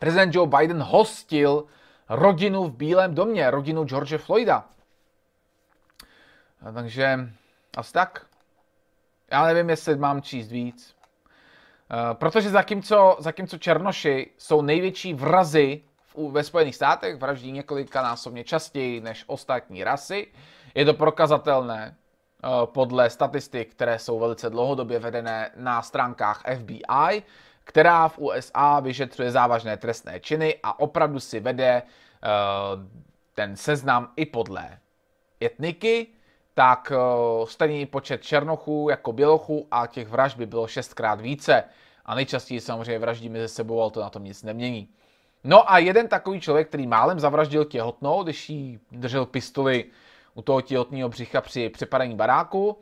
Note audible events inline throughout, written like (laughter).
Prezident Joe Biden hostil rodinu v Bílém domě, rodinu George Floyda. A takže asi tak. Já nevím, jestli mám číst víc. Eh, protože zatímco, zatímco Černoši jsou největší vrazy v, ve Spojených státech, vraždí několika násobně častěji než ostatní rasy, je to prokazatelné eh, podle statistik, které jsou velice dlouhodobě vedené na stránkách FBI, která v USA vyšetřuje závažné trestné činy a opravdu si vede eh, ten seznam i podle etniky, tak eh, stejný počet černochů jako bělochů a těch vražd by bylo šestkrát více. A nejčastěji samozřejmě vraždí mezi sebou, ale to na tom nic nemění. No a jeden takový člověk, který málem zavraždil těhotnou, když jí držel pistoli u toho těhotného břicha při přepadení baráku,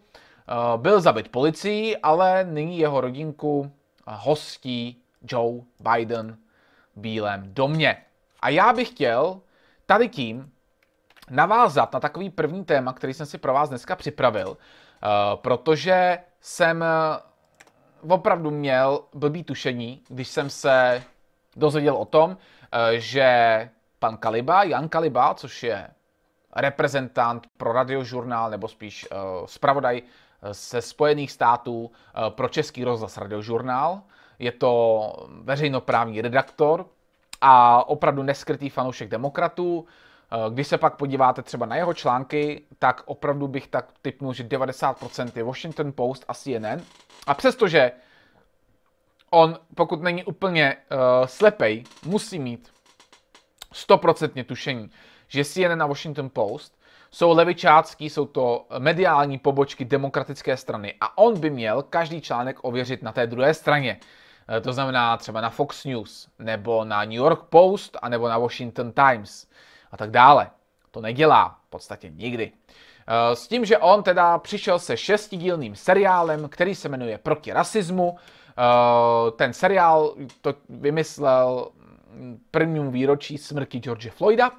eh, byl zabit policií, ale nyní jeho rodinku hostí Joe Biden v Bílém domě. A já bych chtěl tady tím navázat na takový první téma, který jsem si pro vás dneska připravil, eh, protože jsem eh, opravdu měl blbý tušení, když jsem se dozvěděl o tom, eh, že pan Kaliba, Jan Kaliba, což je reprezentant pro radiožurnál, nebo spíš uh, spravodaj ze Spojených států eh, pro Český rozhlas Radiožurnál. Je to veřejnoprávní redaktor a opravdu neskrytý fanoušek demokratů. Eh, když se pak podíváte třeba na jeho články, tak opravdu bych tak typnul, že 90% je Washington Post a CNN. A přestože on, pokud není úplně uh, slepej, musí mít 100% tušení, že CNN a Washington Post jsou levičácký, jsou to mediální pobočky demokratické strany a on by měl každý článek ověřit na té druhé straně. Eh, to znamená třeba na Fox News, nebo na New York Post, nebo na Washington Times a tak dále. To nedělá v podstatě nikdy. Eh, s tím, že on teda přišel se šestidílným seriálem, který se jmenuje Proti rasismu. Eh, ten seriál to vymyslel mm, prvním výročí smrti George Floyda,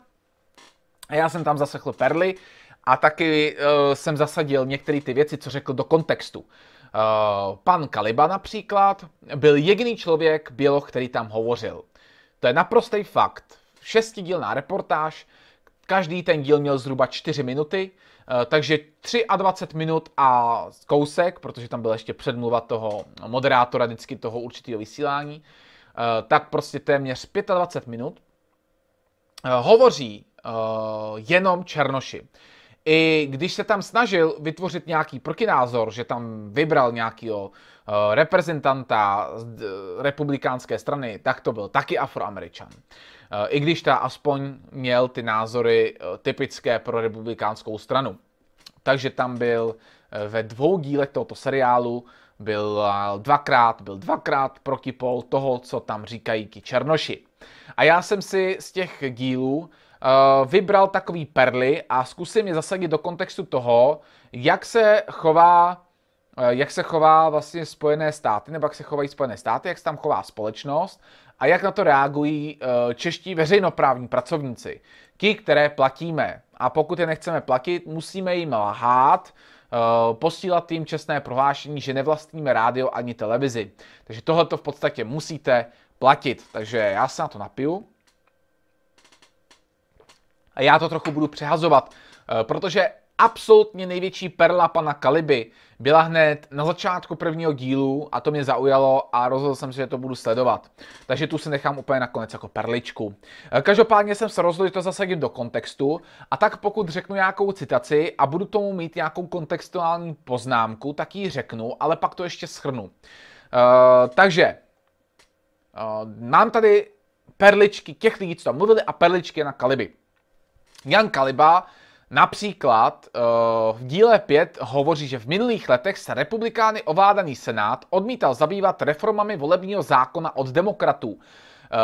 a já jsem tam zasechl perly a taky uh, jsem zasadil některé ty věci, co řekl do kontextu. Uh, pan Kaliba například byl jediný člověk, bylo, který tam hovořil. To je naprostý fakt. Šestidílná reportáž, každý ten díl měl zhruba 4 minuty, eh, takže 23 minut a kousek, protože tam byl ještě předmluva toho moderátora vždycky toho určitého vysílání, tak prostě téměř 25 minut hovoří uh, jenom Černoši. I když se tam snažil vytvořit nějaký protinázor, že tam vybral nějakého uh, eh, reprezentanta z uh, republikánské strany, tak to byl taky afroameričan. Uh, I když ta aspoň měl ty názory typické pro republikánskou stranu. Takže tam byl ve dvou dílech tohoto seriálu byl dvakrát, byl dvakrát protipol toho, co tam říkají ti černoši. A já jsem si z těch dílů Eh, vybral takový perly a zkusím je zasadit do kontextu toho, jak se chová eh, jak se chová vlastně Spojené státy, nebo jak se chovají Spojené státy, jak se tam chová společnost a jak na to reagují eh, čeští veřejnoprávní pracovníci. Ti, které platíme. A pokud je nechceme platit, musíme jim lhát, posílat jim čestné prohlášení, že nevlastníme rádio ani televizi. Takže tohle to v podstatě musíte platit. Takže já se na to napiju já to trochu budu přehazovat, eh, protože absolutně největší perla pana Kaliby byla hned na začátku prvního dílu a to mě zaujalo a rozhodl jsem se, že to budu sledovat. Takže tu se nechám úplně nakonec jako perličku. Eh, každopádně jsem se rozhodl, že to zasadím do kontextu a tak pokud řeknu nějakou citaci a budu tomu mít nějakou kontextuální poznámku, tak ji řeknu, ale pak to ještě schrnu. Uh, takže uh, mám tady perličky těch lidí, co tam mluvili a perličky na Kaliby. Jan Kaliba například eh, v díle 5 hovoří, že v minulých letech se republikány ovládaný senát odmítal zabývat reformami volebního zákona od demokratů. Eh,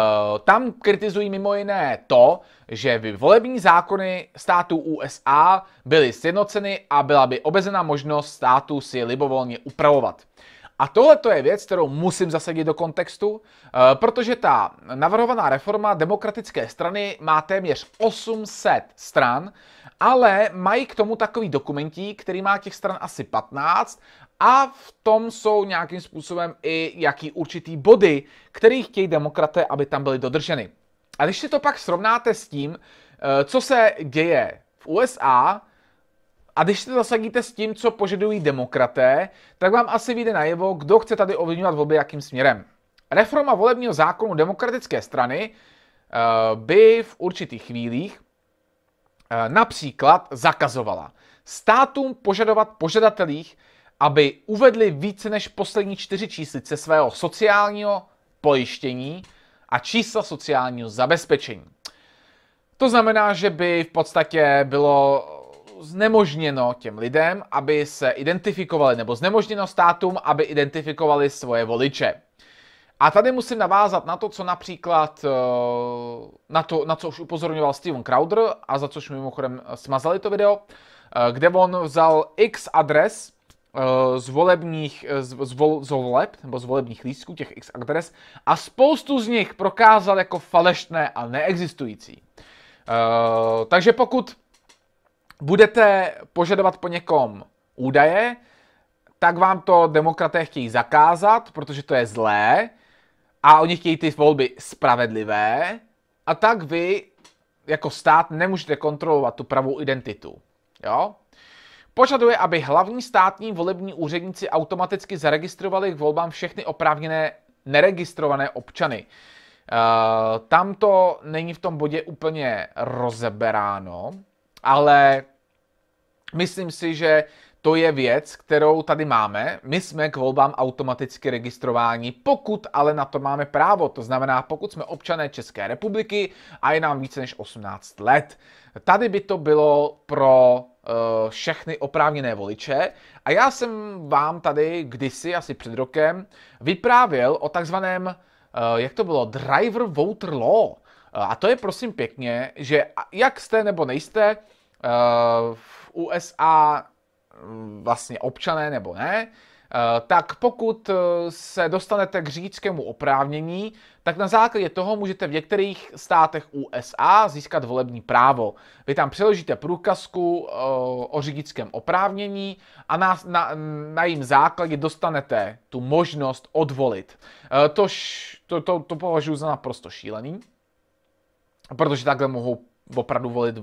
tam kritizují mimo jiné to, že by volební zákony států USA byly sjednoceny a byla by obezená možnost států si libovolně upravovat. A tohle to je věc, kterou musím zasadit do kontextu, eh, protože ta navrhovaná reforma demokratické strany má téměř 800 stran, ale mají k tomu takový dokumentí, který má těch stran asi 15 a v tom jsou nějakým způsobem i jaký určitý body, který chtějí demokraté, aby tam byly dodrženy. A když si to pak srovnáte s tím, eh, co se děje v USA, a když se to zasadíte s tím, co požadují demokraté, tak vám asi vyjde najevo, kdo chce tady ovlivňovat volby jakým směrem. Reforma volebního zákonu demokratické strany eh, by v určitých chvílích eh, například zakazovala státům požadovat požadatelích, aby uvedli více než poslední čtyři číslice svého sociálního pojištění a čísla sociálního zabezpečení. To znamená, že by v podstatě bylo znemožněno těm lidem, aby se identifikovali, nebo znemožněno státům, aby identifikovali svoje voliče. A tady musím navázat na to, co například, eh, na to, na co už upozorňoval Steven Crowder a za což mimochodem smazali to video, eh, kde on vzal x adres eh, z volebních, z, z, vol, z voleb, nebo z volebních lístků, těch x adres, a spoustu z nich prokázal jako falešné a neexistující. Takže pokud budete požadovat po někom údaje, tak vám to demokraté chtějí zakázat, protože to je zlé a oni chtějí ty volby spravedlivé a tak vy jako stát nemůžete kontrolovat tu pravou identitu. Jo? Požaduje, aby hlavní státní volební úředníci automaticky zaregistrovali k volbám všechny oprávněné neregistrované občany. E, tam to není v tom bodě úplně rozeberáno ale myslím si, že to je věc, kterou tady máme. My jsme k volbám automaticky registrováni, pokud ale na to máme právo. To znamená, pokud jsme občané České republiky a je nám více než 18 let. Tady by to bylo pro uh, všechny oprávněné voliče. A já jsem vám tady kdysi, asi před rokem, vyprávěl o takzvaném, uh, jak to bylo, driver voter law. a to je prosím pěkně, že jak jste nebo nejste Eh, v USA hm, vlastně občané nebo ne, eh, tak pokud eh, se dostanete k řidičskému oprávnění, tak na základě toho můžete v některých státech USA získat volební právo. Vy tam přeložíte průkazku o řidičském oprávnění a na, na, na jím základě dostanete tu možnost odvolit. Tož to, to, to považuji za naprosto šílený, protože takhle mohou opravdu volit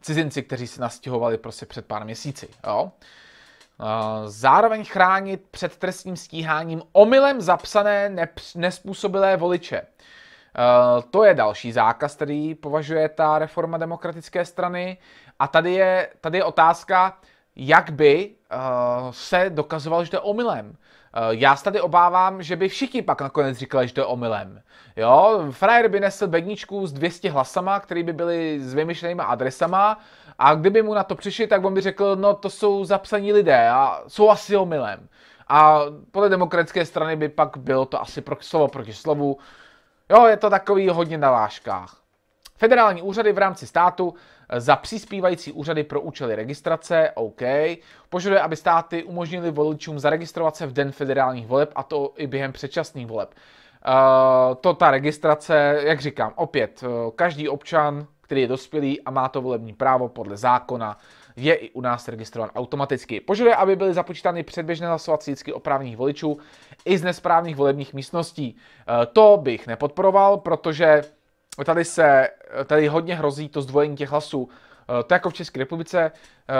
cizinci, kteří se nastěhovali prostě před pár měsíci. Jo? Zároveň chránit před trestním stíháním omylem zapsané nespůsobilé voliče. E, to je další zákaz, který považuje ta reforma demokratické strany. A tady je, tady je otázka, jak by e, se dokazoval, že to je omylem. Eh, já se tady obávám, že by všichni pak nakonec říkali, že to je omylem. Jo, frajer by nesl bedničku s 200 hlasama, který by byly s vymyšlenýma adresama a kdyby mu na to přišli, tak on by řekl, no to jsou zapsaní lidé a jsou asi omylem. A podle demokratické strany by pak bylo to asi pro, slovo proti slovu. Jo, je to takový hodně na láškách. Federální úřady v rámci státu za přispívající úřady pro účely registrace, OK. Požaduje, aby státy umožnili voličům zaregistrovat se v den federálních voleb a to i během předčasných voleb. Eh, to ta registrace, jak říkám, opět, eh, každý občan, který je dospělý a má to volební právo podle zákona, je i u nás registrován automaticky. Požaduje, aby byly započítány předběžné hlasovací lístky oprávněných voličů i z nesprávných volebních místností. Eh, to bych nepodporoval, protože tady se, tady hodně hrozí to zdvojení těch hlasů. Eh, to jako v České republice. Eh,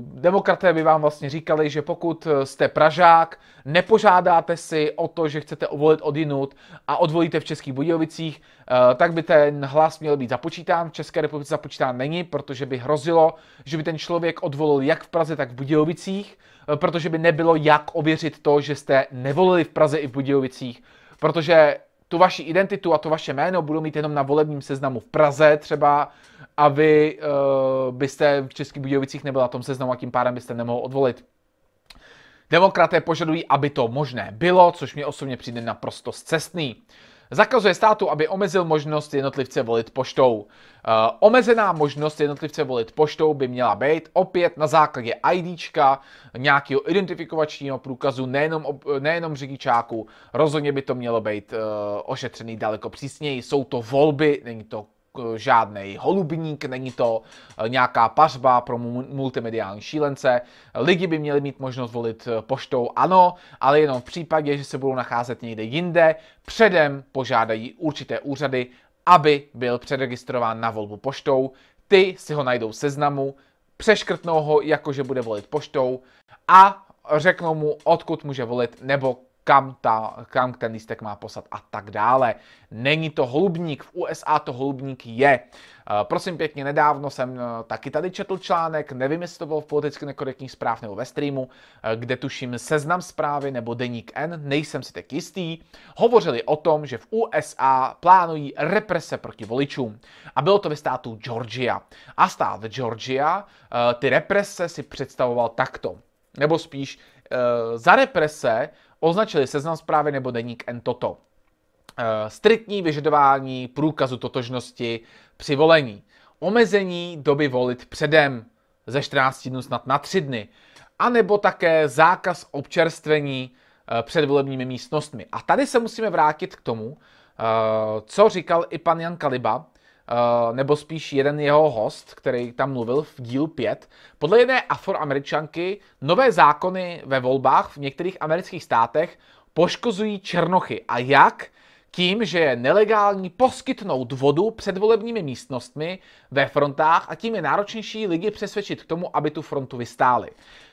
demokraté by vám vlastně říkali, že pokud jste Pražák, nepožádáte si o to, že chcete volit odinut a odvolíte v Českých Budějovicích, eh, tak by ten hlas měl být započítán. V České republice započítán není, protože by hrozilo, že by ten člověk odvolil jak v Praze, tak v Budějovicích, protože by nebylo jak ověřit to, že jste nevolili v Praze i v Budějovicích, protože tu vaši identitu a to vaše jméno budou mít jenom na volebním seznamu v Praze třeba a vy uh, byste v Českých Budějovicích nebyl na tom seznamu a tím pádem byste nemohl odvolit. Demokraté požadují, aby to možné bylo, což mě osobně přijde naprosto zcestný. Zakazuje státu, aby omezil možnost jednotlivce volit poštou. Uh, omezená možnost jednotlivce volit poštou by měla být opět na základě ID, nějakého identifikovačního průkazu, nejenom, nejenom řidičáku. Rozhodně by to mělo být uh, ošetřený daleko přísněji. Jsou to volby, není to žádný holubník, není to eh, nějaká pařba pro multimediální šílence. Lidi by měli mít možnost volit eh, poštou ano, ale jenom v případě, že se budou nacházet někde jinde, předem požádají určité úřady, aby byl předregistrován na volbu poštou. Ty si ho najdou seznamu, přeškrtnou ho, jakože bude volit poštou a řeknou mu, odkud může volit nebo kam, ta, kam ten lístek má poslat a tak dále. Není to holubník, v USA to holubník je. Eh, prosím pěkně, nedávno jsem eh, taky tady četl článek, nevím, jestli to bylo v politicky nekorektních zpráv nebo ve streamu, eh, kde tuším seznam zprávy nebo deník N, nejsem si tak jistý, hovořili o tom, že v USA plánují represe proti voličům. A bylo to ve státu Georgia. A stát Georgia ty represe si představoval takto. Nebo spíš za represe označili seznam zprávy nebo deník N toto. Eh, striktní vyžadování průkazu totožnosti při volení. Omezení doby volit předem ze 14 dnů snad na 3 dny. A nebo také zákaz občerstvení eh, před volebními místnostmi. A tady se musíme vrátit k tomu, eh, co říkal i pan Jan Kaliba, Eh, nebo spíš jeden jeho host, který tam mluvil v díl 5, podle jedné afroameričanky nové zákony ve volbách v některých amerických státech poškozují černochy. A jak? tím, že je nelegální poskytnout vodu předvolebními místnostmi ve frontách a tím je náročnější lidi přesvědčit k tomu, aby tu frontu vystáli.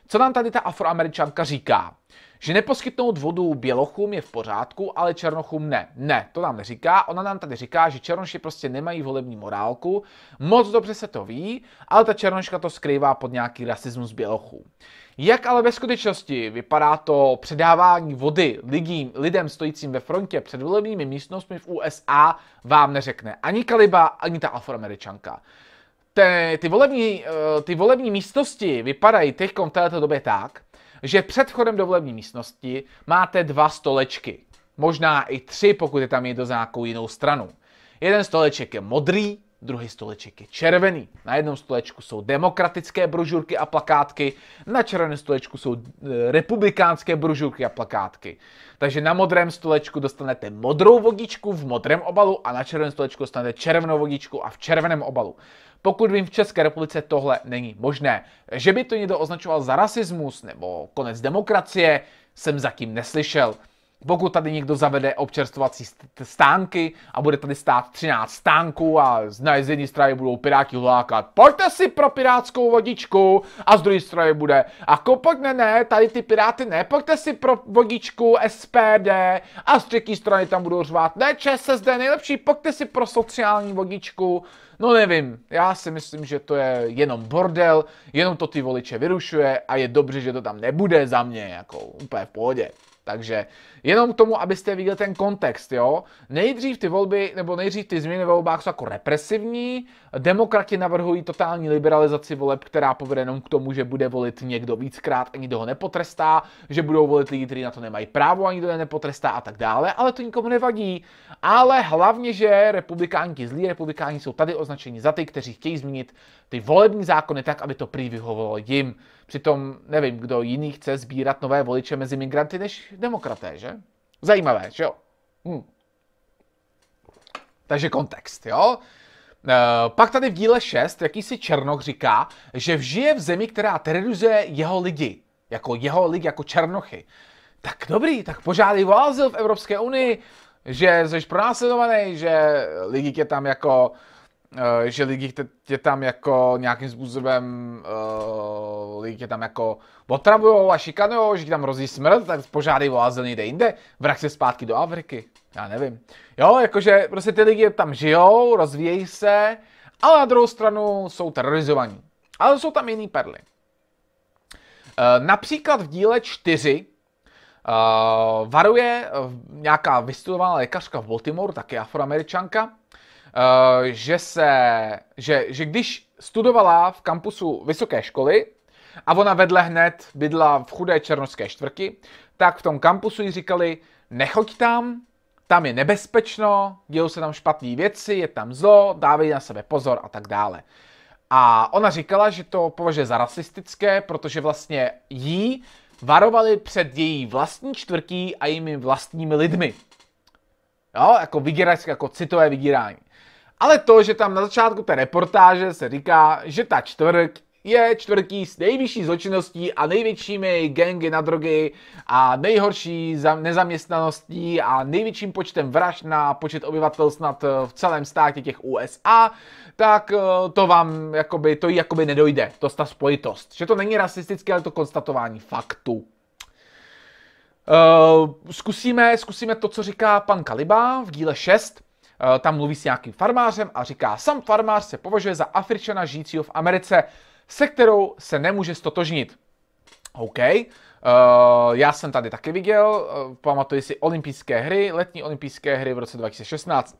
Co nám tady ta afroameričanka říká? Že neposkytnout vodu bělochům je v pořádku, ale černochům ne. Ne, to nám neříká. Ona nám tady říká, že černoši prostě nemají volební morálku. Moc dobře se to ví, ale ta černoška to skrývá pod nějaký rasismus bělochů. Jak ale ve skutečnosti vypadá to předávání vody lidím, lidem stojícím ve frontě před volebními místnostmi v USA, vám neřekne ani Kaliba, ani ta afroameričanka te, ty, volební, eh, ty volební místnosti vypadají teď v této době tak, že před chodem do volební místnosti máte dva stolečky. Možná i tři, pokud je tam někdo za nějakou jinou stranu. Jeden stoleček je modrý, druhý stoleček je červený. Na jednom stolečku jsou demokratické brožurky a plakátky, na červeném stolečku jsou eh, republikánské brožurky a plakátky. Takže na modrém stolečku dostanete modrou vodičku v modrém obalu a na červeném stolečku dostanete červenou vodičku a v červeném obalu. Pokud vím, v České republice tohle není možné. Že by to někdo označoval za rasismus nebo konec demokracie, jsem zatím neslyšel. Pokud tady někdo zavede občerstvovací stánky a bude tady stát 13 stánků a z jedné strany budou piráti hlákat pojďte si pro pirátskou vodičku a z druhé strany bude a ne, ne, tady ty piráty ne, pojďte si pro vodičku SPD a z třetí strany tam budou řvát ne ČSSD nejlepší, pojďte si pro sociální vodičku No nevím, já si myslím, že to je jenom bordel, jenom to ty voliče vyrušuje a je dobře, že to tam nebude za mě, jako úplně v pohodě. Takže jenom k tomu, abyste viděli ten kontext, jo. Nejdřív ty volby, nebo nejdřív ty změny ve volbách jsou jako represivní, demokrati navrhují totální liberalizaci voleb, která povede jenom k tomu, že bude volit někdo víckrát a nikdo ho nepotrestá, že budou volit lidi, kteří na to nemají právo a nikdo je nepotrestá a tak dále, ale to nikomu nevadí. Ale hlavně, že republikáni zlí republikáni jsou tady označeni za ty, kteří chtějí změnit ty volební zákony tak, aby to prý vyhovovalo jim. Přitom nevím, kdo jiný chce sbírat nové voliče mezi migranty než demokraté, že? Zajímavé, že jo? Hm. Takže kontext, jo? E, pak tady v díle 6 jakýsi Černoch říká, že žije v zemi, která terorizuje jeho lidi. Jako jeho lidi, jako Černochy. Tak dobrý, tak požádej o v Evropské unii, že jsi pronásledovaný, že lidi tě tam jako Eh, že lidi tě tam jako nějakým způsobem uh, lidi tě tam jako otravujou a šikanujou, že ti tam rozí smrt, tak požádej o azyl někde jinde, vrak se zpátky do Afriky, já nevím. Jo, jakože prostě ty lidi tam žijou, rozvíjejí se, ale na druhou stranu jsou terorizovaní. Ale jsou tam jiný perly. Uh, například v díle 4 uh, varuje uh, nějaká vystudovaná lékařka v Baltimore, taky afroameričanka, Eh, že, se, že, že když studovala v kampusu vysoké školy a ona vedle hned bydla v chudé černoské čtvrti, tak v tom kampusu jí říkali, nechoď tam, tam je nebezpečno, dějou se tam špatné věci, je tam zlo, dávej na sebe pozor a tak dále. A ona říkala, že to považuje za rasistické, protože vlastně jí varovali před její vlastní čtvrtí a jimi vlastními lidmi. Jo, jako vydírač, jako citové vydírání ale to, že tam na začátku té reportáže se říká, že ta čtvrť je čtvrtý s nejvyšší zločinností a největšími gengy na drogy a nejhorší nezaměstnaností a největším počtem vražd na počet obyvatel snad eh, v celém státě těch USA, tak eh, to vám jakoby, to jakoby nedojde, to ta spojitost. Že to není rasistické, ale to konstatování faktu. Uh, zkusíme, zkusíme to, co říká pan Kaliba v díle 6 Eh, tam mluví s nějakým farmářem a říká, sam farmář se považuje za Afričana žijícího v Americe, se kterou se nemůže stotožnit. OK, Uh, já jsem tady taky viděl, uh, pamatuji si olympijské hry, letní olympijské hry v roce 2016.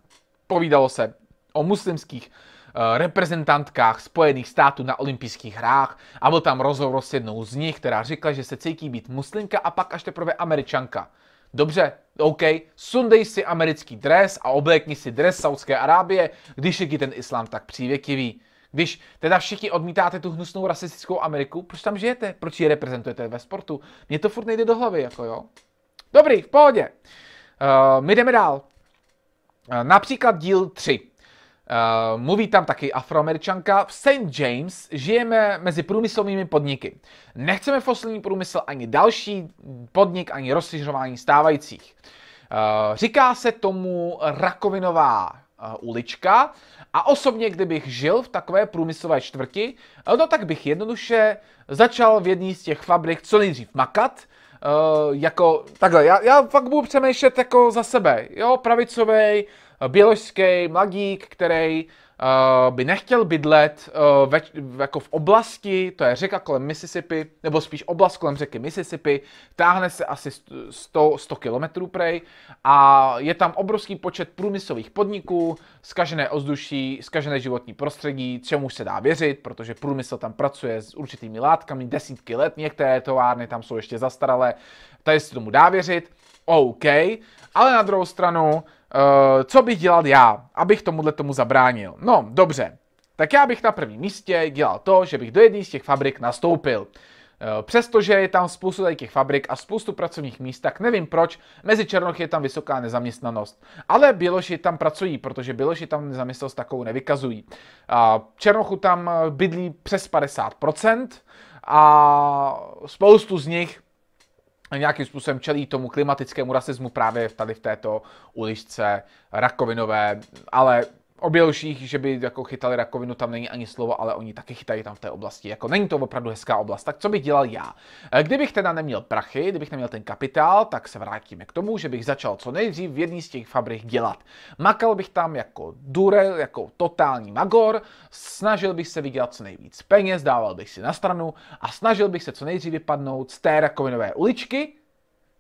Povídalo se o muslimských uh, reprezentantkách Spojených států na olympijských hrách a byl tam rozhovor s jednou z nich, která řekla, že se cítí být muslimka a pak až teprve američanka. Dobře, OK, sundej si americký dres a oblékni si dres Saudské Arábie, když je ten islám tak přívětivý. Když teda všichni odmítáte tu hnusnou rasistickou Ameriku, proč tam žijete? Proč ji reprezentujete ve sportu? Mně to furt nejde do hlavy, jako jo. Dobrý, v pohodě. Uh, my jdeme dál. Uh, například díl 3. Uh, mluví tam taky afroameričanka. V St. James žijeme mezi průmyslovými podniky. Nechceme fosilní průmysl ani další podnik, ani rozšiřování stávajících. Uh, říká se tomu rakovinová uh, ulička a osobně, kdybych žil v takové průmyslové čtvrti, no tak bych jednoduše začal v jedné z těch fabrik co nejdřív makat, Uh, jako takhle, já, já fakt budu přemýšlet jako za sebe, jo, pravicovej, běložský mladík, který uh, by nechtěl bydlet uh, eh, ve, jako v oblasti, to je řeka kolem Mississippi, nebo spíš oblast kolem řeky Mississippi, táhne se asi 100, 100 km prej a je tam obrovský počet průmyslových podniků, skažené ozduší, skažené životní prostředí, čemu se dá věřit, protože průmysl tam pracuje s určitými látkami desítky let, některé továrny tam jsou ještě zastaralé, tady se tomu dá věřit, OK, ale na druhou stranu Eh, co bych dělal já, abych tomuhle tomu zabránil? No, dobře. Tak já bych na prvním místě dělal to, že bych do jedné z těch fabrik nastoupil. Eh, přestože je tam spoustu tady těch fabrik a spoustu pracovních míst, tak nevím proč, mezi Černochy je tam vysoká nezaměstnanost. Ale Běloši tam pracují, protože Běloši tam nezaměstnanost takovou nevykazují. Černochu tam bydlí přes 50% a spoustu z nich nějakým způsobem čelí tomu klimatickému rasismu právě tady v této uličce rakovinové, ale o běloších, že by jako chytali rakovinu, tam není ani slovo, ale oni taky chytají tam v té oblasti. Jako není to opravdu hezká oblast. Tak co bych dělal já? E, kdybych teda neměl prachy, kdybych neměl ten kapitál, tak se vrátíme k tomu, že bych začal co nejdřív v jedné z těch fabrik dělat. Makal bych tam jako durel, jako totální magor, snažil bych se vydělat co nejvíc peněz, dával bych si na stranu a snažil bych se co nejdřív vypadnout z té rakovinové uličky,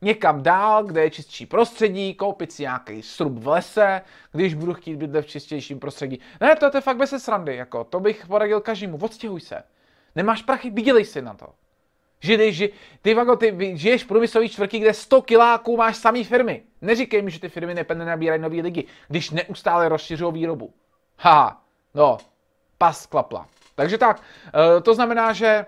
někam dál, kde je čistší prostředí, koupit si nějaký srub v lese, když budu chtít bydlet v čistějším prostředí. Ne, to, to je fakt bez srandy, jako, to bych poradil každému, odstěhuj se. Nemáš prachy, vydělej si na to. Že ty, ži, ty, vago, ty žiješ v průmyslový čtvrtí, kde 100 kiláků máš samý firmy. Neříkej mi, že ty firmy nabírají nový lidi, když neustále rozšiřují výrobu. Haha, no, pas klapla. Takže tak, eh, to znamená, že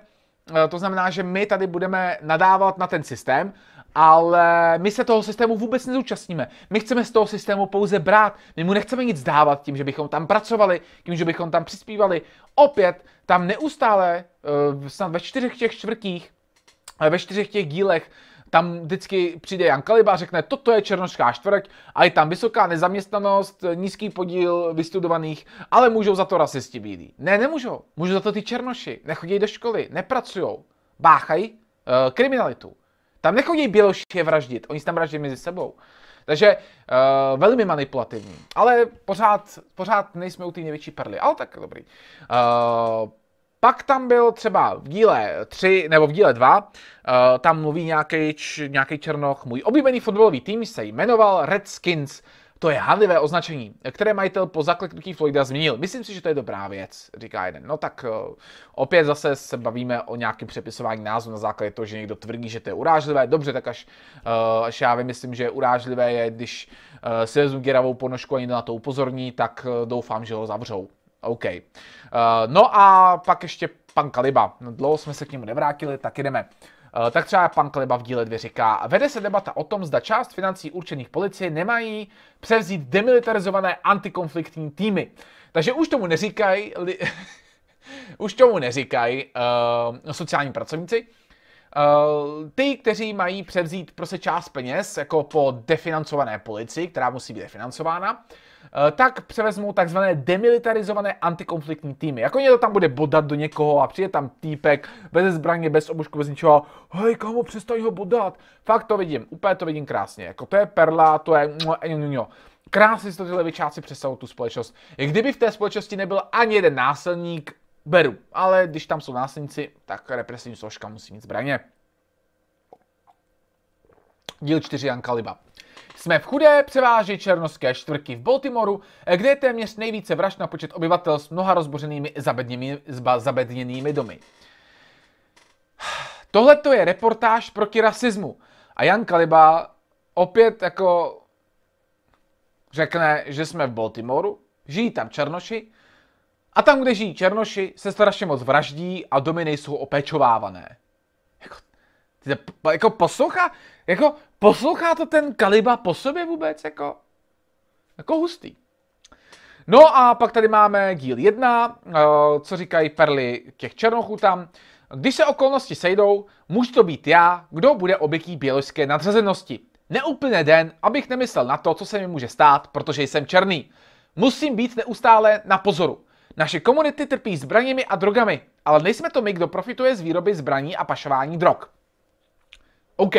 eh, to znamená, že my tady budeme nadávat na ten systém ale my se toho systému vůbec nezúčastníme. My chceme z toho systému pouze brát, my mu nechceme nic dávat tím, že bychom tam pracovali, tím, že bychom tam přispívali. Opět tam neustále, eh, snad ve čtyřech těch čtvrtích, eh, ve čtyřech těch dílech, tam vždycky přijde Jan Kaliba a řekne, toto je černošská čtvrť a je tam vysoká nezaměstnanost, nízký podíl vystudovaných, ale můžou za to rasisti bílí. Ne, nemůžou. Můžou za to ty černoši. Nechodí do školy, nepracují, báchají e, eh, kriminalitu. Tam nechodí Běloši je vraždit, oni se tam vraždí mezi sebou. Takže uh, velmi manipulativní, ale pořád, pořád nejsme u té největší perly, ale tak dobrý. Uh, pak tam byl třeba v díle 3 nebo v díle 2, uh, eh, tam mluví nějaký, nějaký Černoch, můj oblíbený fotbalový tým se jmenoval Redskins. To je hanlivé označení, které majitel po zakleknutí Floyda zmínil. Myslím si, že to je dobrá věc, říká jeden. No tak eh, opět zase se bavíme o nějakém přepisování názvu na základě toho, že někdo tvrdí, že to je urážlivé. Dobře, tak až, eh, až já vymyslím, že urážlivé je, když eh, si vezmu děravou ponožku a někdo na to upozorní, tak doufám, že ho zavřou. OK. No a pak ještě pan Kaliba. No, dlouho jsme se k němu nevrátili, tak jdeme. Eh, tak třeba pan Kleba v díle 2 říká, vede se debata o tom, zda část financí určených policie nemají převzít demilitarizované antikonfliktní týmy. Takže už tomu neříkají, li, (laughs) už tomu neříkají uh, eh, sociální pracovníci, Uh, ty, kteří mají převzít prostě část peněz jako po definancované policii, která musí být definancována, Eh, tak převezmou takzvané demilitarizované antikonfliktní týmy. Jako někdo tam bude bodat do někoho a přijde tam týpek bez zbraně, bez obušku, bez ničeho. Hej, kámo, přestaň ho bodat. Fakt to vidím, úplně to vidím krásně. Jako to je perla, to je... No, krásně si to ty levičáci přesahují tu společnost. I kdyby v té společnosti nebyl ani jeden násilník, beru. Ale když tam jsou násilníci, tak represivní složka musí mít zbraně. Díl 4 Jan Kaliba. Jsme v chudé převáži černoské čtvrky v Baltimoru, eh, kde je téměř nejvíce vražd na počet obyvatel s mnoha rozbořenými zba, zabedněnými domy. (sighs) Tohle to je reportáž proti rasismu. A Jan Kaliba opět jako řekne, že jsme v Baltimoru, žijí tam černoši, a tam, kde žijí černoši, se strašně moc vraždí a domy nejsou opečovávané. Jako poslouchá, jako poslouchá to ten Kaliba po sobě vůbec, jako, jako hustý. No a pak tady máme díl 1, eh, co říkají perly těch černochů tam. Když se okolnosti sejdou, může to být já, kdo bude obětí běložské nadřazenosti. Neúplně den, abych nemyslel na to, co se mi může stát, protože jsem černý. Musím být neustále na pozoru. Naše komunity trpí zbraněmi a drogami, ale nejsme to my, kdo profituje z výroby zbraní a pašování drog. OK.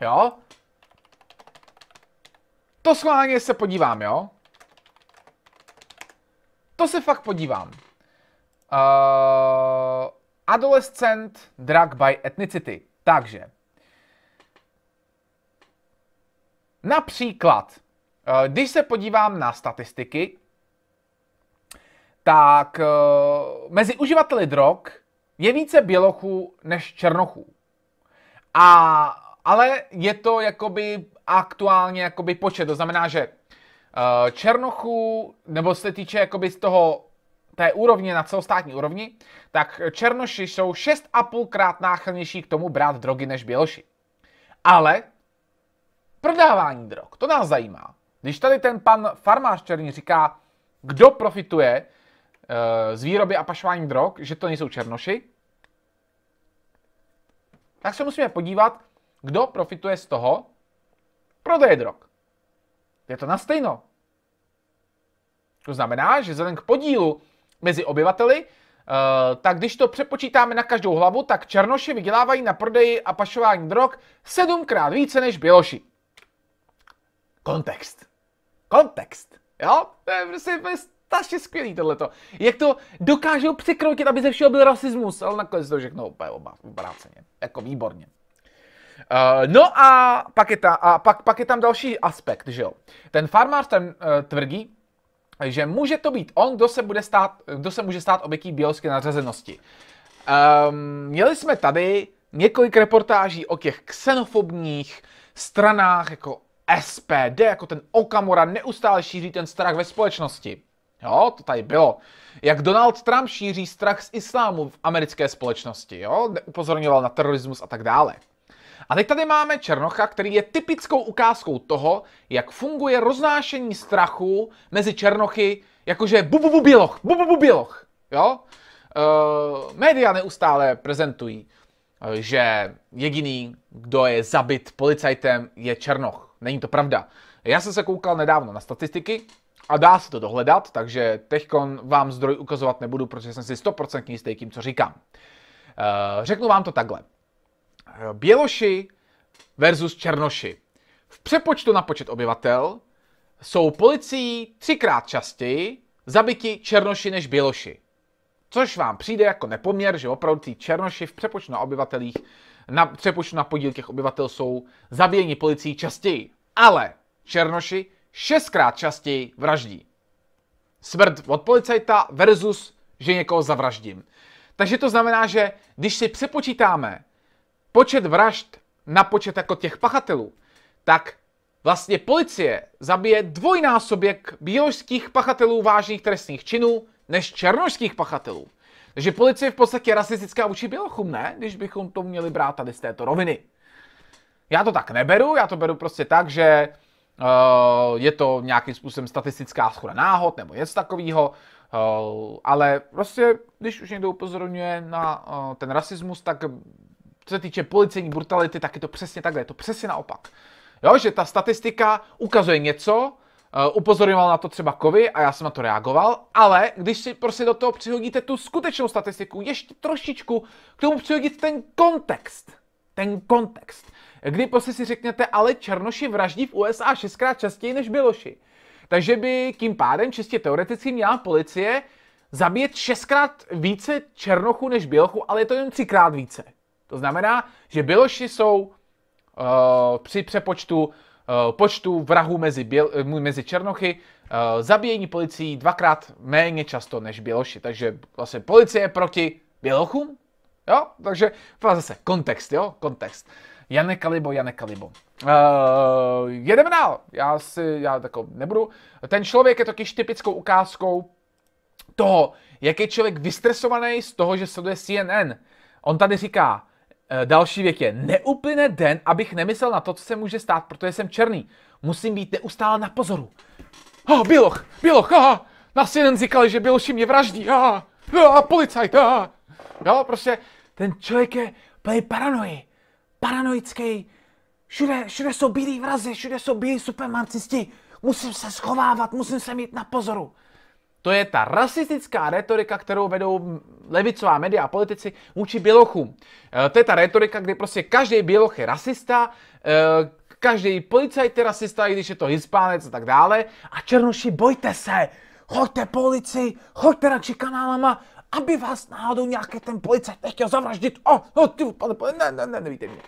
Jo? To schválně se podívám, jo? To se fakt podívám. Uh, adolescent drug by ethnicity. Takže. Například, uh, když se podívám na statistiky, tak uh, mezi uživateli drog je více bělochů než černochů. A, ale je to jakoby aktuálně jakoby počet, to znamená, že eh, Černochů, nebo se týče jakoby z toho té úrovně na celostátní úrovni, tak Černoši jsou 6,5 krát náchylnější k tomu brát drogy než Běloši. Ale prodávání drog, to nás zajímá. Když tady ten pan farmář Černý říká, kdo profituje eh, z výroby a pašování drog, že to nejsou Černoši, tak se musíme podívat, kdo profituje z toho prodeje drog. Je to na stejno. To znamená, že vzhledem k podílu mezi obyvateli, eh, tak když to přepočítáme na každou hlavu, tak černoši vydělávají na prodeji a pašování drog sedmkrát více než běloši. Kontext. Kontext. Jo? To je prostě strašně skvělý tohleto. Jak to dokážou překroutit, aby ze všeho byl rasismus, ale nakonec to všechno úplně obráceně. Jako výborně. Uh, no a pak je, ta, a pak, pak je tam další aspekt, že jo. Ten farmář ten uh, tvrdí, že může to být on, kdo se, bude stát, kdo se může stát obětí biologické nadřazenosti. Um, měli jsme tady několik reportáží o těch xenofobních stranách, jako SPD, jako ten Okamura neustále šíří ten strach ve společnosti. Jo, to tady bylo. Jak Donald Trump šíří strach z islámu v americké společnosti, jo, upozorňoval na terorismus a tak dále. A teď tady máme Černocha, který je typickou ukázkou toho, jak funguje roznášení strachu mezi Černochy, jakože bu běloch, bu běloch, jo. Uh, média neustále prezentují, eh, že jediný, kdo je zabit policajtem, je Černoch. Není to pravda. Já jsem se koukal nedávno na statistiky a dá se to dohledat, takže teďkon vám zdroj ukazovat nebudu, protože jsem si 100% jistý tím, co říkám. Eh, řeknu vám to takhle. Eh, Běloši versus Černoši. V přepočtu na počet obyvatel jsou policií třikrát častěji zabiti Černoši než Běloši. Což vám přijde jako nepoměr, že opravdu ty Černoši v přepočtu na obyvatelích, na přepočtu na podíl těch obyvatel jsou zabíjeni policií častěji. Ale Černoši šestkrát častěji vraždí. Smrt od policajta versus, že někoho zavraždím. Takže to znamená, že když si přepočítáme počet vražd na počet jako těch pachatelů, tak vlastně policie zabije dvojnásobek bíložských pachatelů vážných trestných činů než černožských pachatelů. Takže policie je v podstatě rasistická vůči bělochům, ne? Když bychom to měli brát tady z této roviny. Já to tak neberu, já to beru prostě tak, že Eh, je to nějakým způsobem statistická schoda náhod nebo něco takového, eh, ale prostě, když už někdo upozorňuje na eh, ten rasismus, tak co se týče policejní brutality, tak je to přesně takhle, je to přesně naopak. Jo, že ta statistika ukazuje něco, upozorňoval na to třeba kovy a já jsem na to reagoval, ale když si prostě do toho přihodíte tu skutečnou statistiku, ještě trošičku k tomu přihodit ten kontext, ten kontext kdy prostě si řeknete, ale Černoši vraždí v USA šestkrát častěji než Běloši. Takže by tím pádem čistě teoreticky měla policie zabít šestkrát více Černochů než Bělochů, ale je to jen třikrát více. To znamená, že Běloši jsou uh, při přepočtu uh, počtu vrahů mezi, běl, eh, mezi Černochy uh, zabíjení policií dvakrát méně často než Běloši. Takže vlastně policie proti Bělochům. Jo? Takže zase kontext, jo? Kontext. Uh, Jane Kalibo, Jane Kalibo. Uh, jedeme dál, já si, já tako nebudu. Ten člověk je totiž typickou ukázkou toho, jak je člověk vystresovaný z toho, že sleduje CNN. On tady říká, eh, další větě. Neuplyne den, abych nemyslel na to, co se může stát, protože jsem černý. Musím být neustále na pozoru. Oh, Biloch, Biloch, ha, na CNN říkali, že Biloši mě vraždí, Ha, ha, policajt, aha. Jo, prostě ten člověk je plný paranoji paranoický. Všude, všude jsou bílí vrazy, všude jsou bílí supermarcisti. Musím se schovávat, musím se mít na pozoru. To je ta rasistická retorika, kterou vedou levicová média a politici vůči bělochům. E, to je ta retorika, kdy prostě každý běloch je rasista, e, každý policajt je rasista, i když je to hispánec a tak dále. A černoši, bojte se! Choďte po ulici, choďte radši kanálama aby vás náhodou nějaký ten policajt nechtěl zavraždit. O, oh, oh, ty, pane, pane, ne, ne, ne, nevíte mě.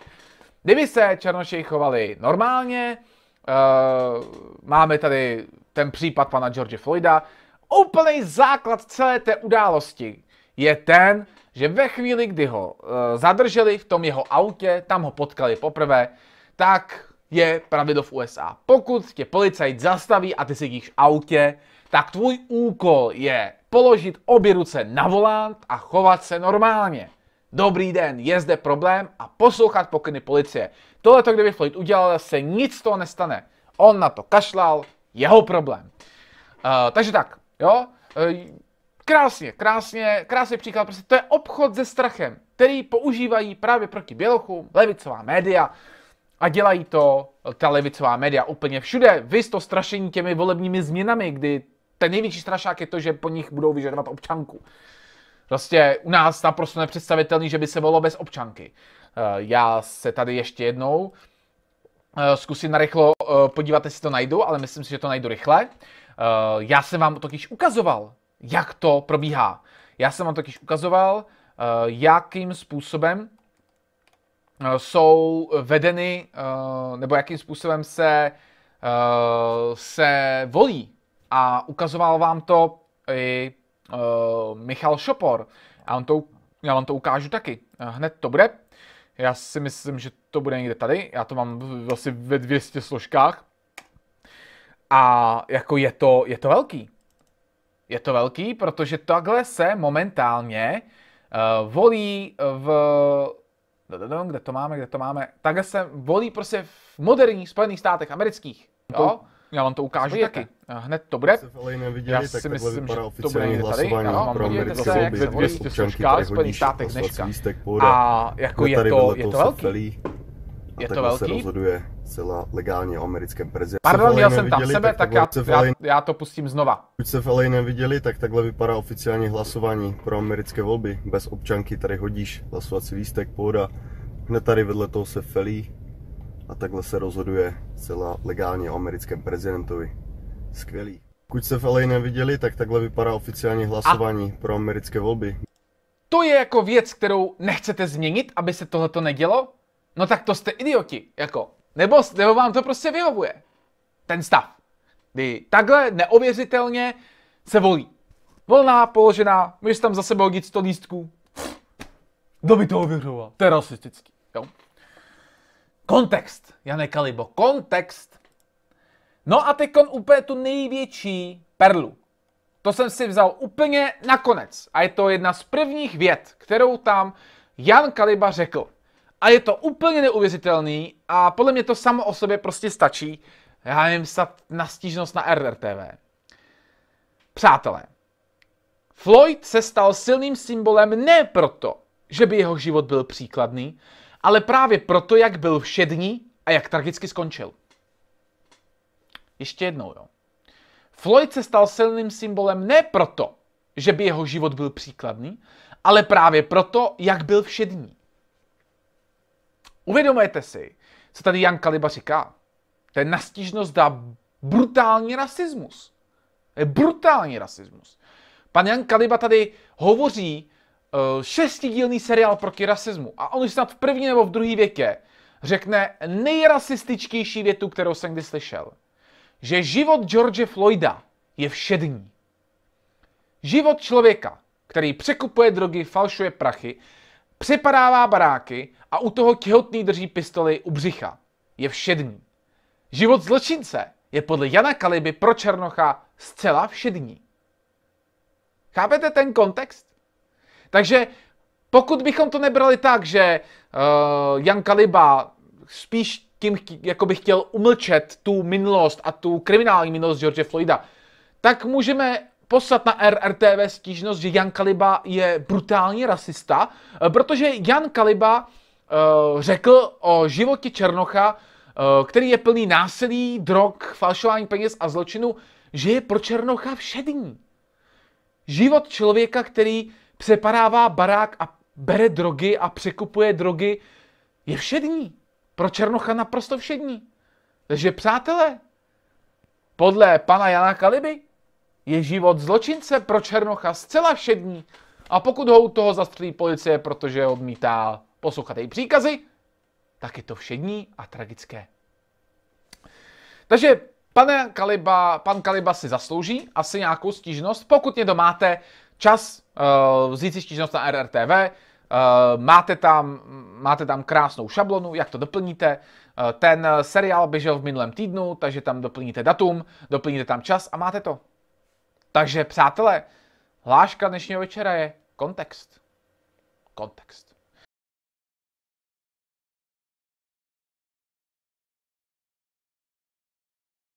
Kdyby se Černoši chovali normálně, uh, máme tady ten případ pana George Floyda, úplný základ celé té události je ten, že ve chvíli, kdy ho uh, zadrželi v tom jeho autě, tam ho potkali poprvé, tak je pravidlo v USA. Pokud tě policajt zastaví a ty sedíš v autě, tak tvůj úkol je položit obě ruce na volant a chovat se normálně. Dobrý den, je zde problém a poslouchat pokyny policie. Tohle to, kdyby Floyd udělal, se nic z toho nestane. On na to kašlal, jeho problém. Uh, takže tak, jo, eh, krásně, krásně, krásný příklad, prostě to je obchod se strachem, který používají právě proti bělochům levicová média a dělají to eh, ta levicová média úplně všude. Vy to strašení těmi volebními změnami, kdy ten největší strašák je to, že po nich budou vyžadovat občanku. Prostě u nás naprosto nepředstavitelný, že by se volilo bez občanky. Eh, já se tady ještě jednou eh, zkusím narychlo eh, podívat, jestli to najdu, ale myslím si, že to najdu rychle. Já jsem vám totiž ukazoval, jak to probíhá. Já jsem vám totiž ukazoval, jakým způsobem jsou vedeny, nebo jakým způsobem se, se volí a ukazoval vám to i uh, Michal Šopor. Já vám, to, já vám to ukážu taky. Eh, hned to bude. Já si myslím, že to bude někde tady. Já to mám asi ve 200 složkách. A jako je to, je to velký. Je to velký, protože takhle se momentálně uh, volí v... Kde to máme, kde to máme? Takhle se volí prostě v moderních Spojených státech amerických. Jo? Já vám to ukážu Spojíte. taky. Hned to bude. Neviděli, Já si myslím, že to bude někde tady. Ano, podívejte se, jak ve 200 složkách Spojených státech dneška. A jako je to, je to velký. Je to velký. se rozhoduje celá legálně o americkém prezidentu. Pardon, měl jsem tam sebe, tak, já, já, já to pustím znova. Když se v LA neviděli, tak takhle vypadá oficiální hlasování pro americké volby. Bez občanky tady hodíš hlasovací výstek, pohoda. Hned tady vedle toho se felí a takhle se rozhoduje celá legálně o americkém prezidentovi. Skvělý. Kud se v LA neviděli, tak takhle vypadá oficiální hlasování A... pro americké volby. To je jako věc, kterou nechcete změnit, aby se tohleto nedělo? No tak to jste idioti, jako. Nebo, nebo vám to prostě vyhovuje. Ten stav. Kdy takhle neověřitelně se volí. Volná, položená, můžeš tam za sebe hodit 100 lístků. Kdo by to ověřoval? To je rasistický. Jo? Kontext, Janek Kalibo, kontext. No a teď úplně tu největší perlu. To jsem si vzal úplně nakonec. A je to jedna z prvních věd, kterou tam Jan Kaliba řekl. A je to úplně neuvěřitelný a podle mě to samo o sobě prostě stačí. Já nevím, snad na stížnost na RRTV. Přátelé, Floyd se stal silným symbolem ne proto, že by jeho život byl příkladný, ale právě proto, jak byl všední a jak tragicky skončil. Ještě jednou, jo. Floyd se stal silným symbolem ne proto, že by jeho život byl příkladný, ale právě proto, jak byl všední. Uvědomujete si, co tady Jan Kaliba říká? To je nastížnost dá brutální rasismus. To je brutální rasismus. Pan Jan Kaliba tady hovoří eh, šestidílný seriál proti rasismu a on už snad v první nebo v druhý větě řekne nejrasističtější větu, kterou jsem kdy slyšel že život George Floyda je všední. Život člověka, který překupuje drogy, falšuje prachy, přepadává baráky a u toho těhotný drží pistoli u břicha, je všední. Život zločince je podle Jana Kaliby pro Černocha zcela všední. Chápete ten kontext? Takže pokud bychom to nebrali tak, že uh, Jan Kaliba spíš tím jako bych chtěl umlčet tu minulost a tu kriminální minulost George Floyda, tak můžeme poslat na RRTV stížnost, že Jan Kaliba je brutální rasista, eh, protože Jan Kaliba uh, řekl o životě Černocha, uh, který je plný násilí, drog, falšování peněz a zločinu, že je pro Černocha všední. Život člověka, který přeparává barák a bere drogy a překupuje drogy, je všední. Pro Černocha naprosto všední. Takže přátelé, podle pana Jana Kaliby je život zločince pro Černocha zcela všední a pokud ho u toho zastřelí policie, protože odmítá poslouchat její příkazy, tak je to všední a tragické. Takže pane Kaliba, pan Kaliba si zaslouží asi nějakou stížnost. Pokud to máte čas uh, vzít si stížnost na RRTV, Eh, máte tam, máte tam krásnou šablonu, jak to doplníte. Eh, ten eh, seriál běžel v minulém týdnu, takže tam doplníte datum, doplníte tam čas a máte to. Takže přátelé, hláška dnešního večera je kontext. Kontext.